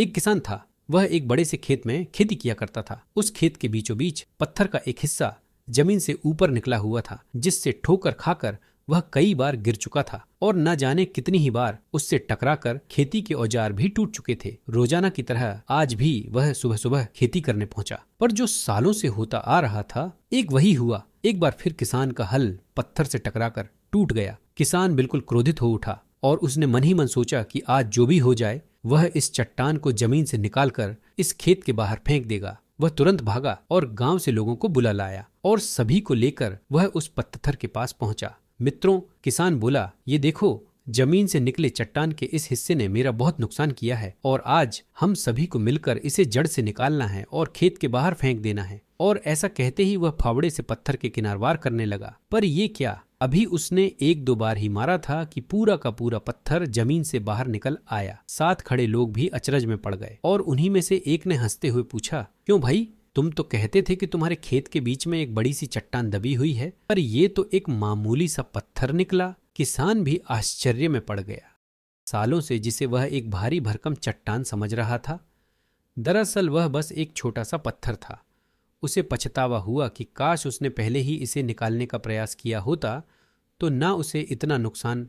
एक किसान था वह एक बड़े से खेत में खेती किया करता था उस खेत के बीचों बीच पत्थर का एक हिस्सा जमीन से ऊपर निकला हुआ था जिससे ठोकर खाकर वह कई बार गिर चुका था और न जाने कितनी ही बार उससे टकराकर खेती के औजार भी टूट चुके थे रोजाना की तरह आज भी वह सुबह सुबह खेती करने पहुंचा पर जो सालों से होता आ रहा था एक वही हुआ एक बार फिर किसान का हल पत्थर से टकराकर टूट गया किसान बिल्कुल क्रोधित हो उठा और उसने मन ही मन सोचा कि आज जो भी हो जाए वह इस चट्टान को जमीन से निकालकर इस खेत के बाहर फेंक देगा वह तुरंत भागा और गांव से लोगों को बुला लाया और सभी को लेकर वह उस पत्थर के पास पहुंचा मित्रों किसान बोला ये देखो जमीन से निकले चट्टान के इस हिस्से ने मेरा बहुत नुकसान किया है और आज हम सभी को मिलकर इसे जड़ से निकालना है और खेत के बाहर फेंक देना है और ऐसा कहते ही वह फावड़े से पत्थर के किनार वार करने लगा पर ये क्या अभी उसने एक दो बार ही मारा था कि पूरा का पूरा पत्थर जमीन से बाहर निकल आया साथ खड़े लोग भी अचरज में पड़ गए और उन्हीं में से एक ने हंसते हुए पूछा क्यों भाई तुम तो कहते थे कि तुम्हारे खेत के बीच में एक बड़ी सी चट्टान दबी हुई है पर यह तो एक मामूली सा पत्थर निकला किसान भी आश्चर्य में पड़ गया सालों से जिसे वह एक भारी भरकम चट्टान समझ रहा था दरअसल वह बस एक छोटा सा पत्थर था उसे पछतावा हुआ कि काश उसने पहले ही इसे निकालने का प्रयास किया होता तो ना उसे इतना नुकसान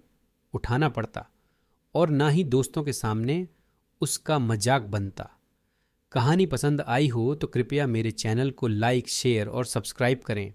उठाना पड़ता और ना ही दोस्तों के सामने उसका मजाक बनता कहानी पसंद आई हो तो कृपया मेरे चैनल को लाइक शेयर और सब्सक्राइब करें